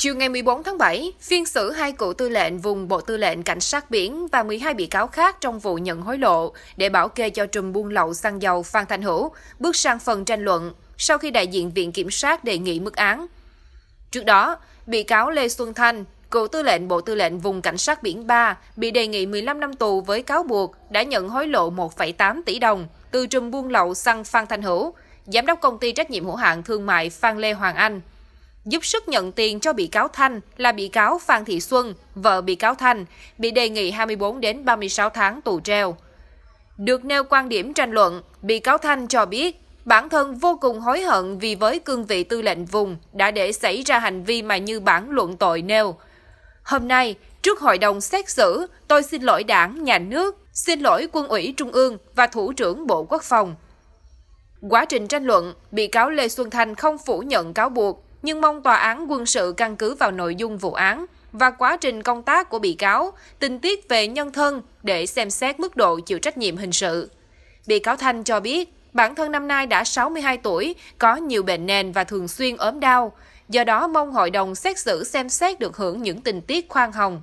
Chiều ngày 14 tháng 7, phiên xử hai cựu tư lệnh vùng Bộ Tư lệnh Cảnh sát biển và 12 bị cáo khác trong vụ nhận hối lộ để bảo kê cho trùm buôn lậu xăng dầu Phan Thanh Hữu bước sang phần tranh luận sau khi đại diện Viện Kiểm sát đề nghị mức án. Trước đó, bị cáo Lê Xuân Thanh, cựu tư lệnh Bộ Tư lệnh vùng Cảnh sát biển 3 bị đề nghị 15 năm tù với cáo buộc đã nhận hối lộ 1,8 tỷ đồng từ trùm buôn lậu xăng Phan Thanh Hữu, giám đốc công ty trách nhiệm hữu hạn thương mại Phan Lê Hoàng Anh – giúp sức nhận tiền cho bị cáo Thanh là bị cáo Phan Thị Xuân, vợ bị cáo Thanh, bị đề nghị 24 đến 36 tháng tù treo. Được nêu quan điểm tranh luận, bị cáo Thanh cho biết bản thân vô cùng hối hận vì với cương vị tư lệnh vùng đã để xảy ra hành vi mà như bản luận tội nêu. Hôm nay, trước hội đồng xét xử, tôi xin lỗi đảng, nhà nước, xin lỗi quân ủy Trung ương và Thủ trưởng Bộ Quốc phòng. Quá trình tranh luận, bị cáo Lê Xuân Thanh không phủ nhận cáo buộc nhưng mong tòa án quân sự căn cứ vào nội dung vụ án và quá trình công tác của bị cáo, tình tiết về nhân thân để xem xét mức độ chịu trách nhiệm hình sự. Bị cáo Thanh cho biết, bản thân năm nay đã 62 tuổi, có nhiều bệnh nền và thường xuyên ốm đau, do đó mong hội đồng xét xử xem xét được hưởng những tình tiết khoan hồng.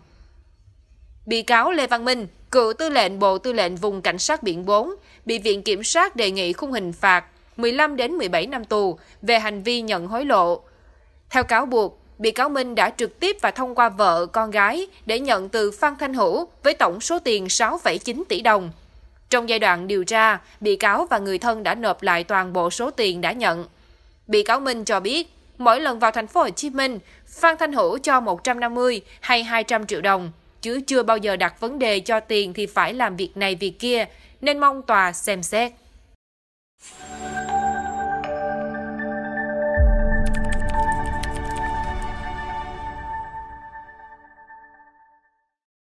Bị cáo Lê Văn Minh, cựu tư lệnh Bộ Tư lệnh Vùng Cảnh sát Biển 4, bị Viện Kiểm sát đề nghị khung hình phạt 15 đến 17 năm tù về hành vi nhận hối lộ, theo cáo buộc, bị cáo Minh đã trực tiếp và thông qua vợ, con gái để nhận từ Phan Thanh Hữu với tổng số tiền 6,9 tỷ đồng. Trong giai đoạn điều tra, bị cáo và người thân đã nộp lại toàn bộ số tiền đã nhận. Bị cáo Minh cho biết, mỗi lần vào thành phố Hồ Chí Minh, Phan Thanh Hữu cho 150 hay 200 triệu đồng, chứ chưa bao giờ đặt vấn đề cho tiền thì phải làm việc này việc kia, nên mong tòa xem xét.